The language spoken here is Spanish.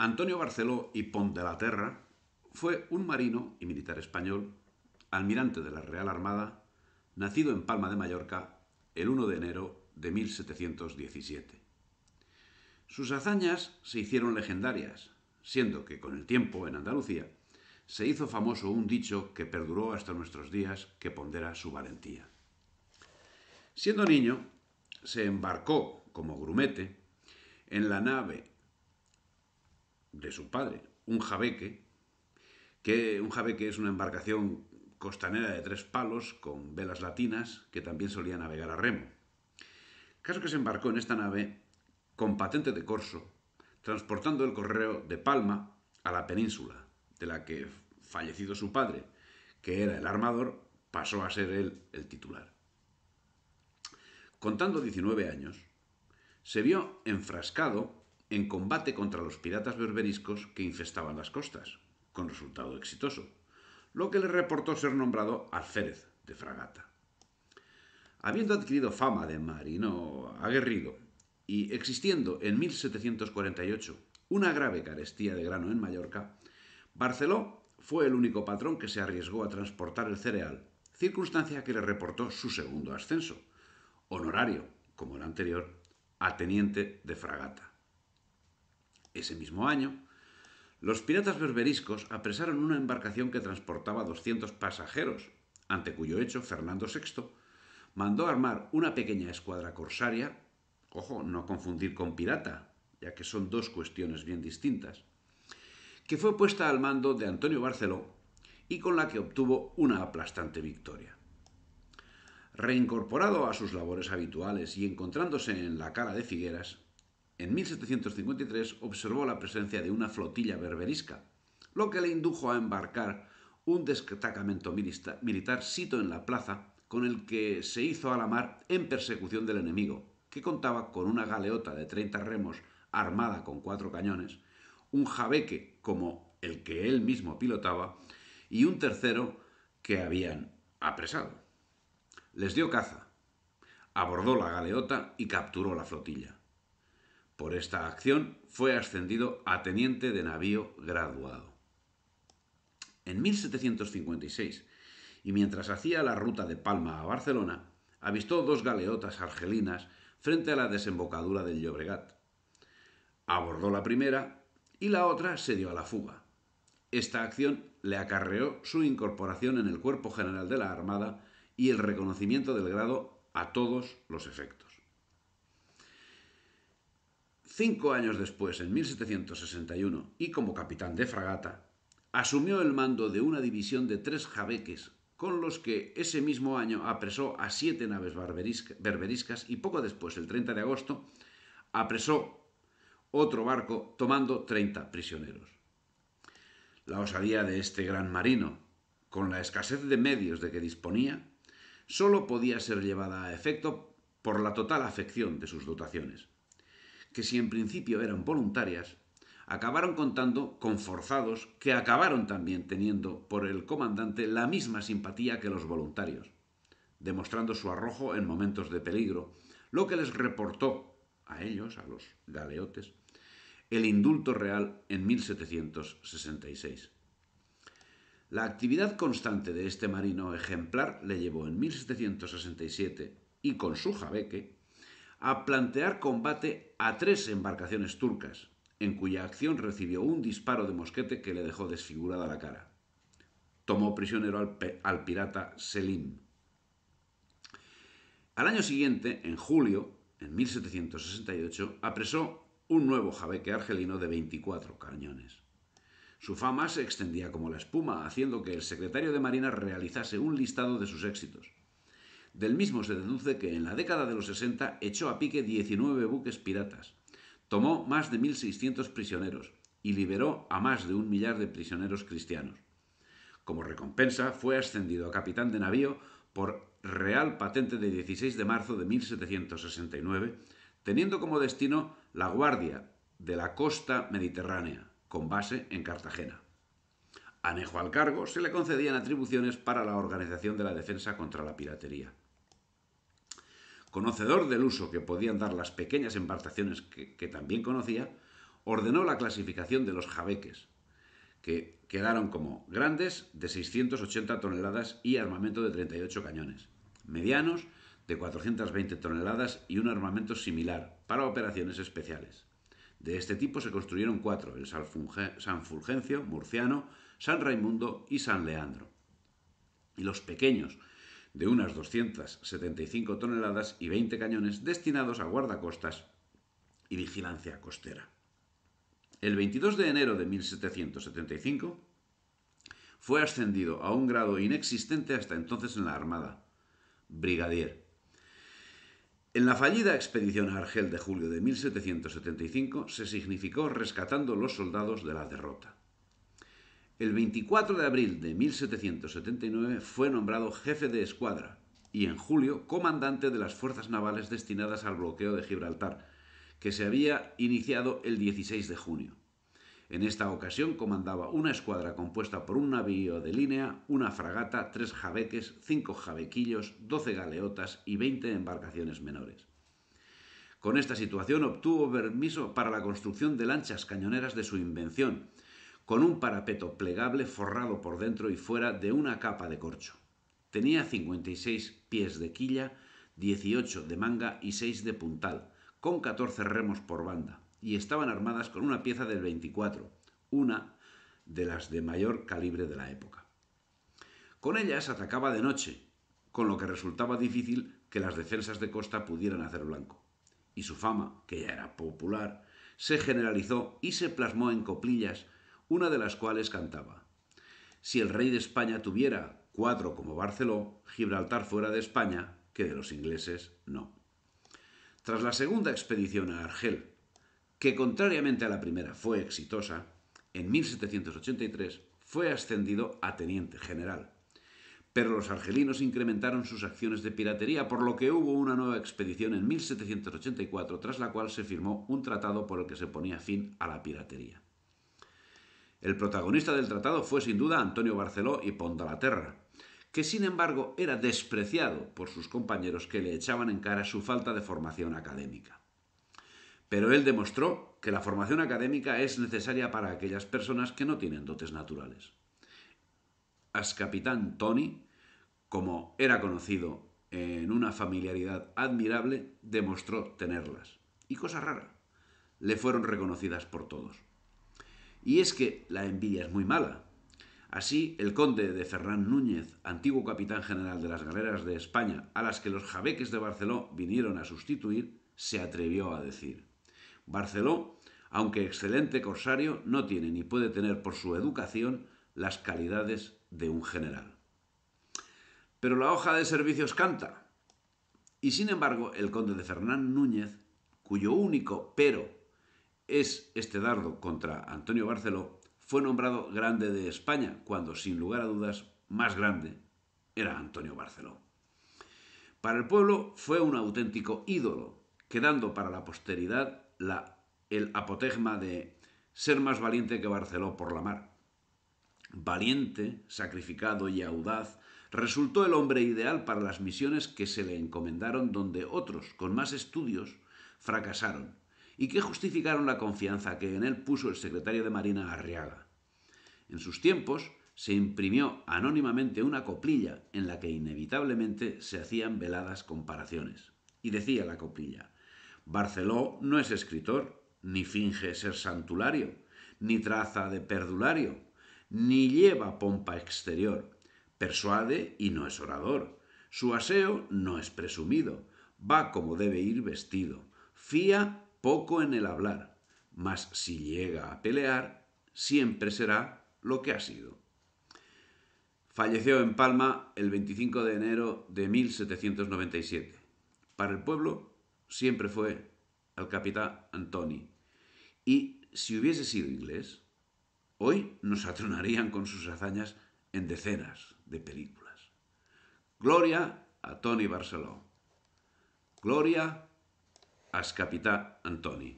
Antonio Barceló y la Pont de Terra fue un marino y militar español, almirante de la Real Armada, nacido en Palma de Mallorca el 1 de enero de 1717. Sus hazañas se hicieron legendarias, siendo que con el tiempo en Andalucía se hizo famoso un dicho que perduró hasta nuestros días que pondera su valentía. Siendo niño, se embarcó como grumete en la nave de su padre, un jabeque, que un jabeque es una embarcación costanera de tres palos con velas latinas que también solía navegar a remo. Caso que se embarcó en esta nave con patente de corso, transportando el correo de Palma a la península, de la que fallecido su padre, que era el armador, pasó a ser él el titular. Contando 19 años, se vio enfrascado en combate contra los piratas berberiscos que infestaban las costas, con resultado exitoso, lo que le reportó ser nombrado alférez de fragata. Habiendo adquirido fama de marino aguerrido y existiendo en 1748 una grave carestía de grano en Mallorca, Barceló fue el único patrón que se arriesgó a transportar el cereal, circunstancia que le reportó su segundo ascenso, honorario, como el anterior, a teniente de fragata. Ese mismo año, los piratas berberiscos apresaron una embarcación que transportaba 200 pasajeros, ante cuyo hecho Fernando VI mandó armar una pequeña escuadra corsaria, ojo, no confundir con pirata, ya que son dos cuestiones bien distintas, que fue puesta al mando de Antonio Barceló y con la que obtuvo una aplastante victoria. Reincorporado a sus labores habituales y encontrándose en la cara de Figueras, en 1753 observó la presencia de una flotilla berberisca, lo que le indujo a embarcar un destacamento militar sito en la plaza con el que se hizo a la mar en persecución del enemigo, que contaba con una galeota de 30 remos armada con cuatro cañones, un jabeque como el que él mismo pilotaba y un tercero que habían apresado. Les dio caza, abordó la galeota y capturó la flotilla. Por esta acción fue ascendido a teniente de navío graduado. En 1756, y mientras hacía la ruta de Palma a Barcelona, avistó dos galeotas argelinas frente a la desembocadura del Llobregat. Abordó la primera y la otra se dio a la fuga. Esta acción le acarreó su incorporación en el Cuerpo General de la Armada y el reconocimiento del grado a todos los efectos. Cinco años después, en 1761, y como capitán de fragata, asumió el mando de una división de tres jabeques, con los que ese mismo año apresó a siete naves berberiscas y poco después, el 30 de agosto, apresó otro barco tomando 30 prisioneros. La osadía de este gran marino, con la escasez de medios de que disponía, solo podía ser llevada a efecto por la total afección de sus dotaciones que si en principio eran voluntarias, acabaron contando con forzados que acabaron también teniendo por el comandante la misma simpatía que los voluntarios, demostrando su arrojo en momentos de peligro, lo que les reportó a ellos, a los galeotes, el indulto real en 1766. La actividad constante de este marino ejemplar le llevó en 1767 y con su jabeque a plantear combate a tres embarcaciones turcas, en cuya acción recibió un disparo de mosquete que le dejó desfigurada la cara. Tomó prisionero al, pirata Selim. Al año siguiente, en julio, en 1768, apresó un nuevo jabeque argelino de 24 cañones. Su fama se extendía como la espuma, haciendo que el secretario de Marina realizase un listado de sus éxitos, del mismo se deduce que en la década de los 60 echó a pique 19 buques piratas, tomó más de 1.600 prisioneros y liberó a más de un millar de prisioneros cristianos. Como recompensa fue ascendido a capitán de navío por Real Patente de 16 de marzo de 1769, teniendo como destino la Guardia de la Costa Mediterránea, con base en Cartagena. Anejo al cargo, se le concedían atribuciones para la organización de la defensa contra la piratería. Conocedor del uso que podían dar las pequeñas embarcaciones que, también conocía, ordenó la clasificación de los jabeques, que quedaron como grandes de 680 toneladas y armamento de 38 cañones, medianos de 420 toneladas y un armamento similar para operaciones especiales. De este tipo se construyeron cuatro, el San Fulgencio, Murciano, San Raimundo y San Leandro. Y los pequeños, de unas 275 toneladas y 20 cañones destinados a guardacostas y vigilancia costera. El 22 de enero de 1775 fue ascendido a un grado inexistente hasta entonces en la Armada, brigadier. En la fallida expedición a Argel de julio de 1775 se significó rescatando los soldados de la derrota. El 24 de abril de 1779 fue nombrado jefe de escuadra y en julio comandante de las fuerzas navales destinadas al bloqueo de Gibraltar, que se había iniciado el 16 de junio. En esta ocasión comandaba una escuadra compuesta por un navío de línea, una fragata, tres jabeques, cinco jabequillos, doce galeotas y veinte embarcaciones menores. Con esta situación obtuvo permiso para la construcción de lanchas cañoneras de su invención, con un parapeto plegable forrado por dentro y fuera de una capa de corcho. Tenía 56 pies de quilla, 18 de manga y 6 de puntal, con 14 remos por banda, y estaban armadas con una pieza del 24, una de las de mayor calibre de la época. Con ellas atacaba de noche, con lo que resultaba difícil que las defensas de costa pudieran hacer blanco. Y su fama, que ya era popular, se generalizó y se plasmó en coplillas una de las cuales cantaba Si el rey de España tuviera cuatro como Barceló, Gibraltar fuera de España, que de los ingleses no. Tras la segunda expedición a Argel, que contrariamente a la primera fue exitosa, en 1783 fue ascendido a teniente general. Pero los argelinos incrementaron sus acciones de piratería, por lo que hubo una nueva expedición en 1784, tras la cual se firmó un tratado por el que se ponía fin a la piratería. El protagonista del tratado fue sin duda Antonio Barceló y Pondalaterra, que sin embargo era despreciado por sus compañeros que le echaban en cara su falta de formación académica. Pero él demostró que la formación académica es necesaria para aquellas personas que no tienen dotes naturales. Ascapitán Tony, como era conocido en una familiaridad admirable, demostró tenerlas. Y cosa rara, le fueron reconocidas por todos. Y es que la envidia es muy mala. Así, el conde de Fernán Núñez, antiguo capitán general de las galeras de España, a las que los jabeques de Barceló vinieron a sustituir, se atrevió a decir, Barceló, aunque excelente corsario, no tiene ni puede tener por su educación las calidades de un general. Pero la hoja de servicios canta. Y sin embargo, el conde de Fernán Núñez, cuyo único pero es este dardo contra Antonio Barceló, fue nombrado grande de España, cuando sin lugar a dudas más grande era Antonio Barceló. Para el pueblo fue un auténtico ídolo, quedando para la posteridad el apotegma de ser más valiente que Barceló por la mar. Valiente, sacrificado y audaz, resultó el hombre ideal para las misiones que se le encomendaron donde otros, con más estudios, fracasaron y que justificaron la confianza que en él puso el secretario de Marina Arriaga. En sus tiempos se imprimió anónimamente una coplilla en la que inevitablemente se hacían veladas comparaciones. Y decía la coplilla, Barceló no es escritor, ni finge ser santulario, ni traza de perdulario, ni lleva pompa exterior, persuade y no es orador, su aseo no es presumido, va como debe ir vestido, fía poco en el hablar, mas si llega a pelear, siempre será lo que ha sido. Falleció en Palma el 25 de enero de 1797. Para el pueblo siempre fue el capitán Antoni. Y si hubiese sido inglés, hoy nos atronarían con sus hazañas en decenas de películas. Gloria a Tony Barceló. Gloria a es capità Antoni.